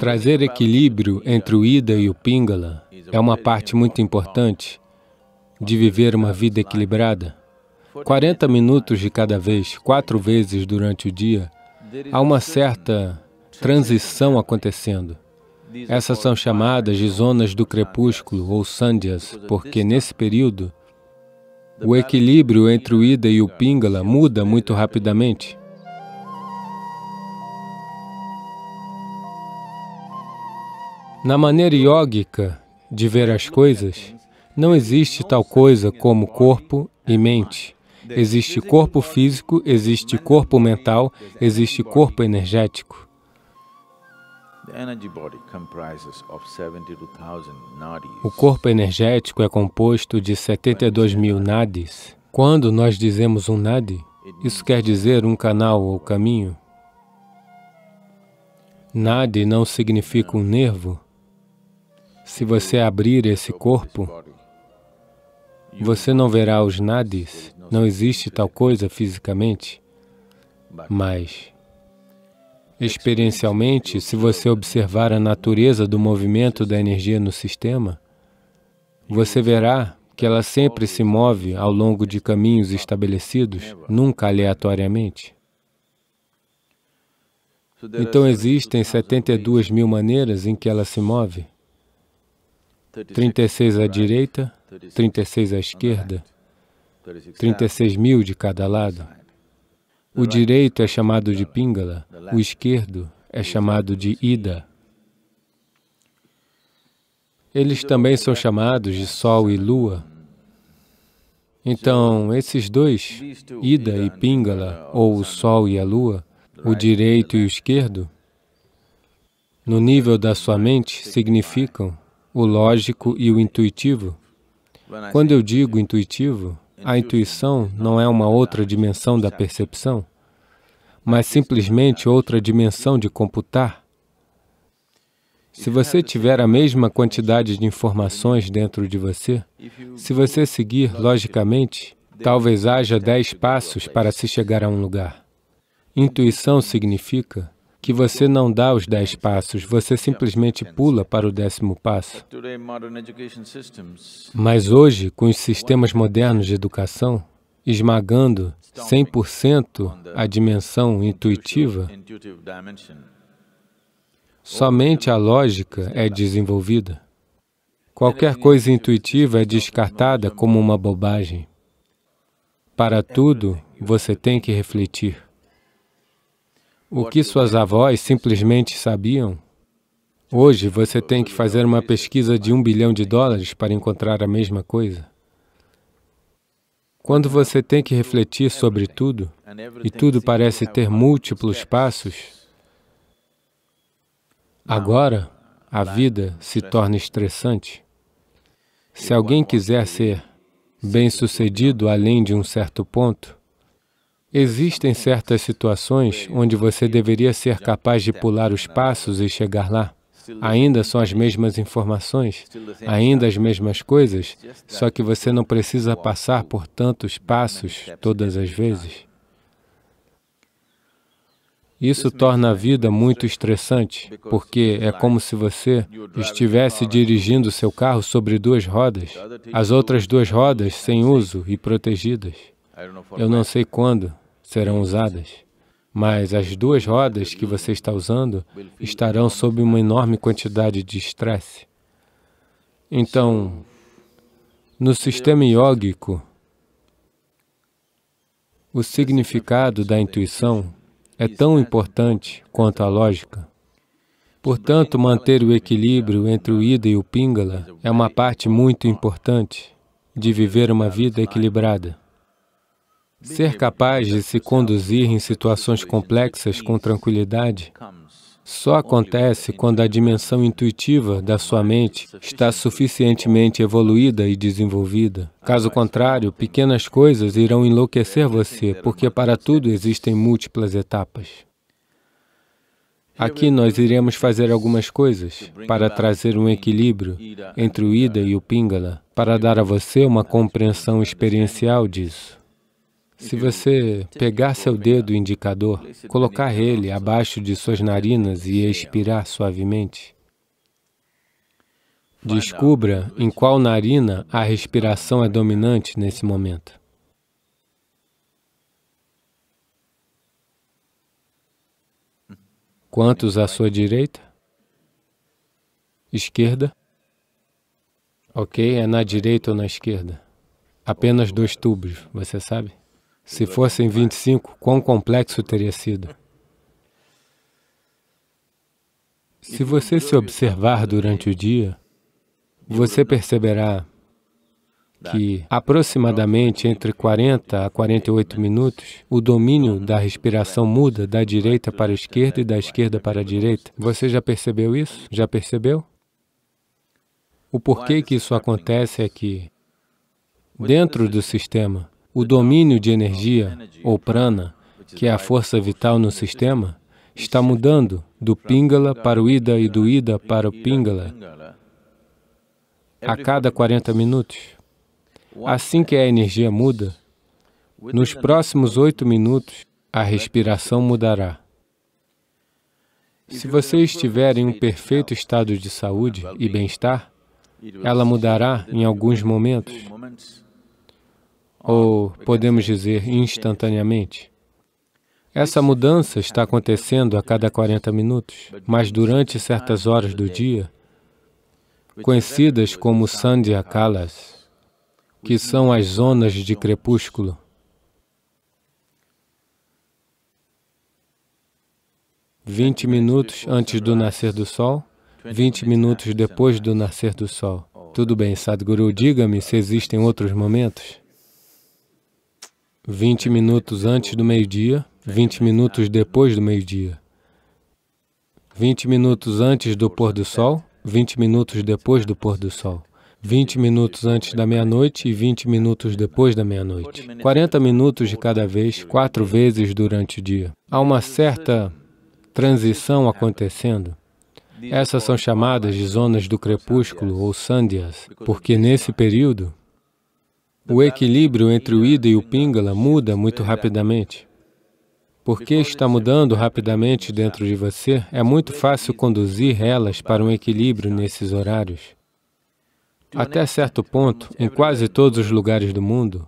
Trazer equilíbrio entre o Ida e o Pingala é uma parte muito importante de viver uma vida equilibrada. 40 minutos de cada vez, quatro vezes durante o dia, há uma certa transição acontecendo. Essas são chamadas de zonas do crepúsculo, ou sandhyas, porque nesse período, o equilíbrio entre o Ida e o Pingala muda muito rapidamente. Na maneira iógica de ver as coisas, não existe tal coisa como corpo e mente. Existe corpo físico, existe corpo mental, existe corpo energético. O corpo energético é composto de 72 mil nadis. Quando nós dizemos um nadi, isso quer dizer um canal ou caminho. Nadi não significa um nervo, se você abrir esse corpo, você não verá os nadis, não existe tal coisa fisicamente, mas experiencialmente, se você observar a natureza do movimento da energia no sistema, você verá que ela sempre se move ao longo de caminhos estabelecidos, nunca aleatoriamente. Então existem 72 mil maneiras em que ela se move. 36 à direita, 36 à esquerda, 36 mil de cada lado. O direito é, é chamado de Pingala, o esquerdo é chamado de Ida. Eles também são chamados de Sol e Lua. Então, esses dois, Ida e Pingala, ou o Sol e a Lua, o direito e o esquerdo, no nível da sua mente, significam o lógico e o intuitivo. Quando eu digo intuitivo, a intuição não é uma outra dimensão da percepção, mas simplesmente outra dimensão de computar. Se você tiver a mesma quantidade de informações dentro de você, se você seguir logicamente, talvez haja dez passos para se chegar a um lugar. Intuição significa que você não dá os dez passos, você simplesmente pula para o décimo passo. Mas hoje, com os sistemas modernos de educação, esmagando 100% a dimensão intuitiva, somente a lógica é desenvolvida. Qualquer coisa intuitiva é descartada como uma bobagem. Para tudo, você tem que refletir o que suas avós simplesmente sabiam? Hoje você tem que fazer uma pesquisa de um bilhão de dólares para encontrar a mesma coisa. Quando você tem que refletir sobre tudo, e tudo parece ter múltiplos passos, agora a vida se torna estressante. Se alguém quiser ser bem-sucedido além de um certo ponto, Existem certas situações onde você deveria ser capaz de pular os passos e chegar lá. Ainda são as mesmas informações, ainda as mesmas coisas, só que você não precisa passar por tantos passos todas as vezes. Isso torna a vida muito estressante, porque é como se você estivesse dirigindo seu carro sobre duas rodas, as outras duas rodas sem uso e protegidas. Eu não sei quando serão usadas, mas as duas rodas que você está usando estarão sob uma enorme quantidade de estresse. Então, no sistema iógico, o significado da intuição é tão importante quanto a lógica. Portanto, manter o equilíbrio entre o Ida e o Pingala é uma parte muito importante de viver uma vida equilibrada. Ser capaz de se conduzir em situações complexas com tranquilidade só acontece quando a dimensão intuitiva da sua mente está suficientemente evoluída e desenvolvida. Caso contrário, pequenas coisas irão enlouquecer você, porque para tudo existem múltiplas etapas. Aqui nós iremos fazer algumas coisas para trazer um equilíbrio entre o Ida e o Pingala, para dar a você uma compreensão experiencial disso. Se você pegar seu dedo indicador, colocar ele abaixo de suas narinas e expirar suavemente, descubra em qual narina a respiração é dominante nesse momento. Quantos à sua direita? Esquerda? Ok, é na direita ou na esquerda? Apenas dois tubos, você sabe? Se fossem 25, quão complexo teria sido? Se você se observar durante o dia, você né? perceberá que aproximadamente entre 40 a 48 minutos, o domínio da respiração muda da direita para a esquerda e da esquerda para a direita. Você já percebeu isso? Já percebeu? O porquê que isso acontece é que, dentro do sistema, o domínio de energia, ou prana, que é a força vital no sistema, está mudando do Pingala para o Ida e do Ida para o Pingala a cada 40 minutos. Assim que a energia muda, nos próximos oito minutos, a respiração mudará. Se você estiver em um perfeito estado de saúde e bem-estar, ela mudará em alguns momentos. Ou podemos dizer instantaneamente. Essa mudança está acontecendo a cada 40 minutos, mas durante certas horas do dia, conhecidas como Sandhya Kalas, que são as zonas de crepúsculo, vinte minutos antes do nascer do sol, vinte minutos depois do nascer do sol. Tudo bem, Sadhguru, diga-me se existem outros momentos. 20 minutos antes do meio-dia, 20 minutos depois do meio-dia. 20 minutos antes do pôr do sol, 20 minutos depois do pôr do sol. 20 minutos antes da meia-noite e 20 minutos depois da meia-noite. 40 minutos de cada vez, quatro vezes durante o dia. Há uma certa transição acontecendo. Essas são chamadas de zonas do crepúsculo ou sandhyas, porque nesse período o equilíbrio entre o Ida e o Pingala muda muito rapidamente. Porque está mudando rapidamente dentro de você, é muito fácil conduzir elas para um equilíbrio nesses horários. Até certo ponto, em quase todos os lugares do mundo,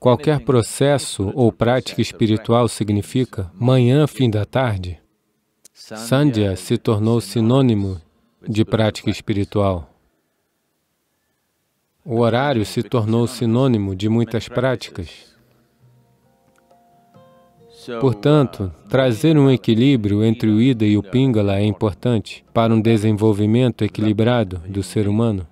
qualquer processo ou prática espiritual significa manhã, fim da tarde. Sandhya se tornou sinônimo de prática espiritual. O horário se tornou sinônimo de muitas práticas. Portanto, trazer um equilíbrio entre o Ida e o Pingala é importante para um desenvolvimento equilibrado do ser humano.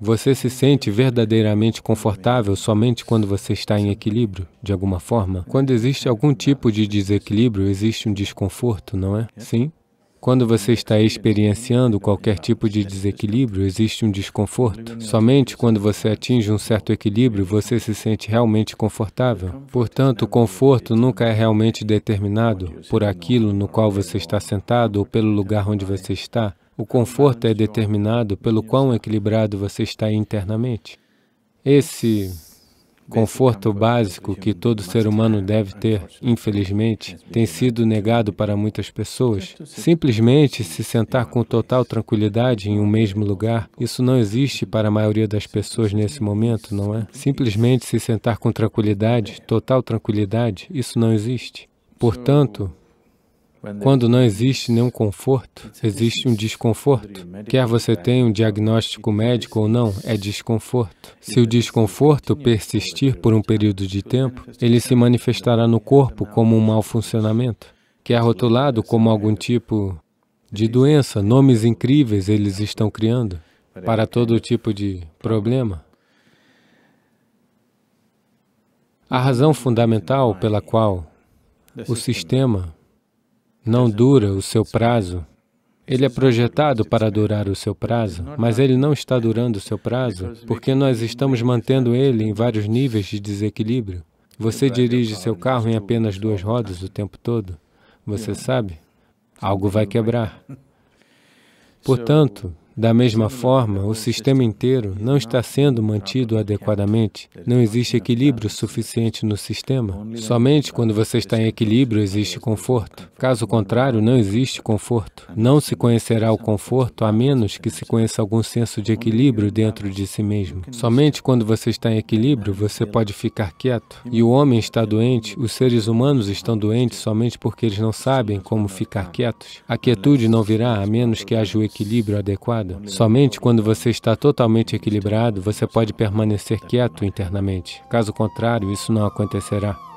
Você se sente verdadeiramente confortável somente quando você está em equilíbrio, de alguma forma? Quando existe algum tipo de desequilíbrio, existe um desconforto, não é? Sim? Quando você está experienciando qualquer tipo de desequilíbrio, existe um desconforto. Somente quando você atinge um certo equilíbrio, você se sente realmente confortável. Portanto, o conforto nunca é realmente determinado por aquilo no qual você está sentado ou pelo lugar onde você está. O conforto é determinado pelo quão equilibrado você está internamente. Esse conforto básico que todo ser humano deve ter, infelizmente, tem sido negado para muitas pessoas. Simplesmente se sentar com total tranquilidade em um mesmo lugar, isso não existe para a maioria das pessoas nesse momento, não é? Simplesmente se sentar com tranquilidade, total tranquilidade, isso não existe. Portanto, quando não existe nenhum conforto, existe um desconforto. Quer você tenha um diagnóstico médico ou não, é desconforto. Se o desconforto persistir por um período de tempo, ele se manifestará no corpo como um mau funcionamento, que é rotulado como algum tipo de doença. Nomes incríveis eles estão criando para todo tipo de problema. A razão fundamental pela qual o sistema não dura o seu prazo. Ele é projetado para durar o seu prazo, mas ele não está durando o seu prazo, porque nós estamos mantendo ele em vários níveis de desequilíbrio. Você dirige seu carro em apenas duas rodas o tempo todo. Você sabe, algo vai quebrar. Portanto, da mesma forma, o sistema inteiro não está sendo mantido adequadamente. Não existe equilíbrio suficiente no sistema. Somente quando você está em equilíbrio existe conforto. Caso contrário, não existe conforto. Não se conhecerá o conforto a menos que se conheça algum senso de equilíbrio dentro de si mesmo. Somente quando você está em equilíbrio, você pode ficar quieto. E o homem está doente, os seres humanos estão doentes somente porque eles não sabem como ficar quietos. A quietude não virá a menos que haja o equilíbrio adequado. Somente quando você está totalmente equilibrado, você pode permanecer quieto internamente. Caso contrário, isso não acontecerá.